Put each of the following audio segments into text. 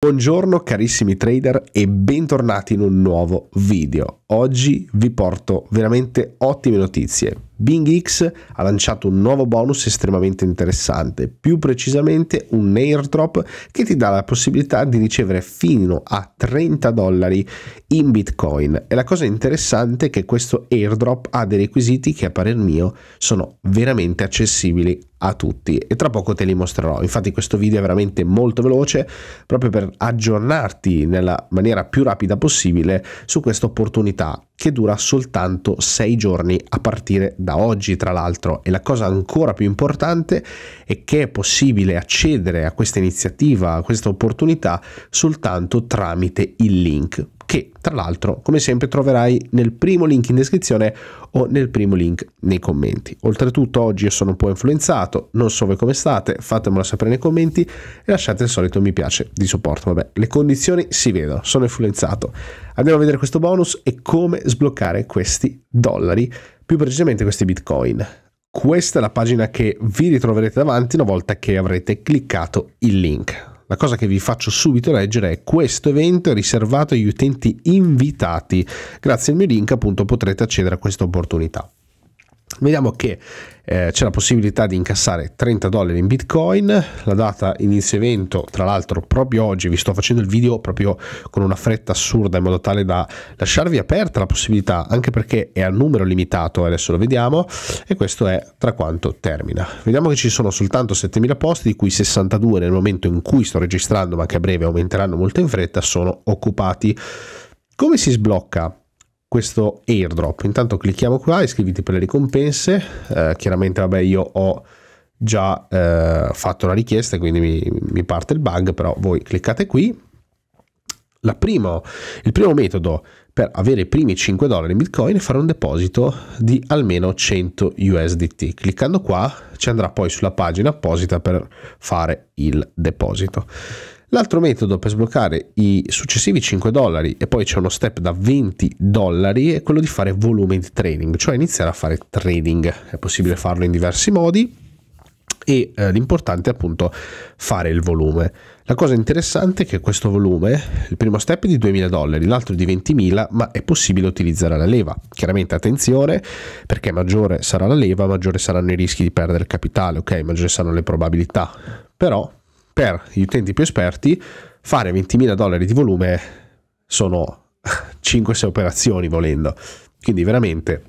Buongiorno carissimi trader e bentornati in un nuovo video. Oggi vi porto veramente ottime notizie Bing X ha lanciato un nuovo bonus estremamente interessante, più precisamente un airdrop che ti dà la possibilità di ricevere fino a 30 dollari in bitcoin. E la cosa interessante è che questo airdrop ha dei requisiti che a parer mio sono veramente accessibili a tutti e tra poco te li mostrerò. Infatti questo video è veramente molto veloce proprio per aggiornarti nella maniera più rapida possibile su questa opportunità che dura soltanto 6 giorni a partire da da oggi tra l'altro e la cosa ancora più importante è che è possibile accedere a questa iniziativa, a questa opportunità soltanto tramite il link che tra l'altro come sempre troverai nel primo link in descrizione o nel primo link nei commenti. Oltretutto oggi io sono un po' influenzato, non so voi come state, fatemelo sapere nei commenti e lasciate il solito mi piace di supporto. Vabbè, le condizioni si vedono, sono influenzato. Andiamo a vedere questo bonus e come sbloccare questi dollari più precisamente questi bitcoin. Questa è la pagina che vi ritroverete davanti una volta che avrete cliccato il link. La cosa che vi faccio subito leggere è questo evento è riservato agli utenti invitati. Grazie al mio link appunto potrete accedere a questa opportunità. Vediamo che eh, c'è la possibilità di incassare 30 dollari in bitcoin, la data inizio evento tra l'altro proprio oggi, vi sto facendo il video proprio con una fretta assurda in modo tale da lasciarvi aperta la possibilità anche perché è a numero limitato, eh, adesso lo vediamo e questo è tra quanto termina. Vediamo che ci sono soltanto 7000 posti di cui 62 nel momento in cui sto registrando ma che a breve aumenteranno molto in fretta sono occupati. Come si sblocca? questo airdrop. Intanto clicchiamo qua, iscriviti per le ricompense. Eh, chiaramente, vabbè, io ho già eh, fatto la richiesta, e quindi mi, mi, parte il bug, però voi cliccate qui. Prima, il primo metodo per avere i primi 5 dollari in bitcoin è fare un deposito di almeno 100 USDT. Cliccando qua ci andrà poi sulla pagina apposita per fare il deposito. L'altro metodo per sbloccare i successivi 5 dollari e poi c'è uno step da 20 dollari è quello di fare volume di trading, cioè iniziare a fare trading. È possibile farlo in diversi modi e eh, l'importante è appunto fare il volume. La cosa interessante è che questo volume, il primo step è di 2.000 dollari, l'altro di 20.000, ma è possibile utilizzare la leva. Chiaramente attenzione, perché maggiore sarà la leva, maggiore saranno i rischi di perdere il capitale, ok? Maggiore saranno le probabilità. Però per gli utenti più esperti fare 20.000 dollari di volume sono 5-6 operazioni volendo. Quindi veramente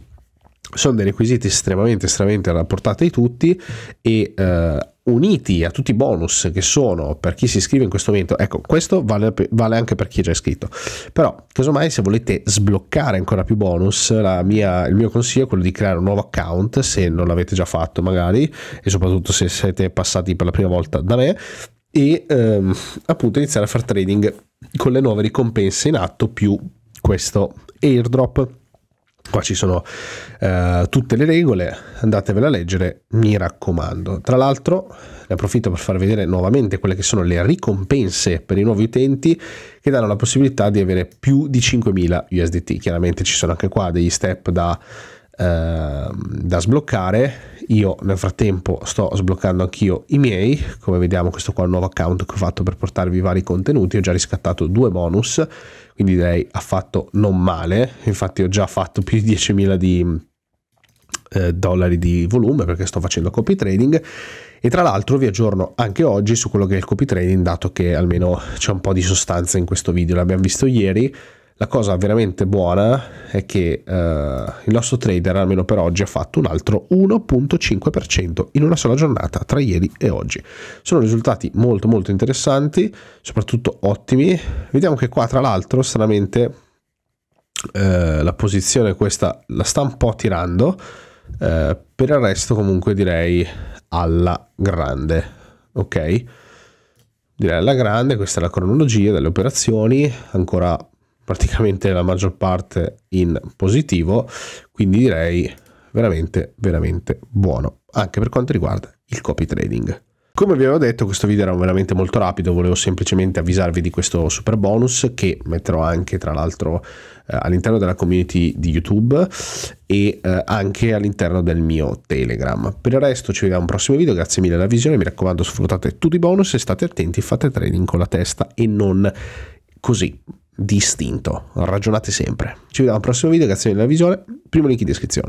sono dei requisiti estremamente, estremamente alla portata di tutti e eh, uniti a tutti i bonus che sono per chi si iscrive in questo momento, ecco questo vale, vale anche per chi è già iscritto, però casomai se volete sbloccare ancora più bonus mia, il mio consiglio è quello di creare un nuovo account se non l'avete già fatto magari e soprattutto se siete passati per la prima volta da me e ehm, appunto iniziare a fare trading con le nuove ricompense in atto più questo airdrop. Qua ci sono eh, tutte le regole, andatevela a leggere, mi raccomando. Tra l'altro ne approfitto per far vedere nuovamente quelle che sono le ricompense per i nuovi utenti che danno la possibilità di avere più di 5.000 USDT. Chiaramente ci sono anche qua degli step da Ehm, da sbloccare io nel frattempo sto sbloccando anch'io i miei come vediamo questo qua è un nuovo account che ho fatto per portarvi vari contenuti ho già riscattato due bonus quindi direi affatto non male infatti ho già fatto più di 10.000 di eh, dollari di volume perché sto facendo copy trading e tra l'altro vi aggiorno anche oggi su quello che è il copy trading dato che almeno c'è un po' di sostanza in questo video l'abbiamo visto ieri la cosa veramente buona è che eh, il nostro trader, almeno per oggi, ha fatto un altro 1.5% in una sola giornata tra ieri e oggi. Sono risultati molto molto interessanti, soprattutto ottimi. Vediamo che qua tra l'altro, stranamente, eh, la posizione questa la sta un po' tirando, eh, per il resto comunque direi alla grande, ok? Direi alla grande, questa è la cronologia delle operazioni, ancora praticamente la maggior parte in positivo, quindi direi veramente veramente buono anche per quanto riguarda il copy trading. Come vi avevo detto questo video era veramente molto rapido, volevo semplicemente avvisarvi di questo super bonus che metterò anche tra l'altro eh, all'interno della community di YouTube e eh, anche all'interno del mio Telegram. Per il resto ci vediamo al prossimo video, grazie mille della visione, mi raccomando sfruttate tutti i bonus e state attenti, fate trading con la testa e non così distinto. Ragionate sempre. Ci vediamo al prossimo video, grazie della visione. Primo link in descrizione.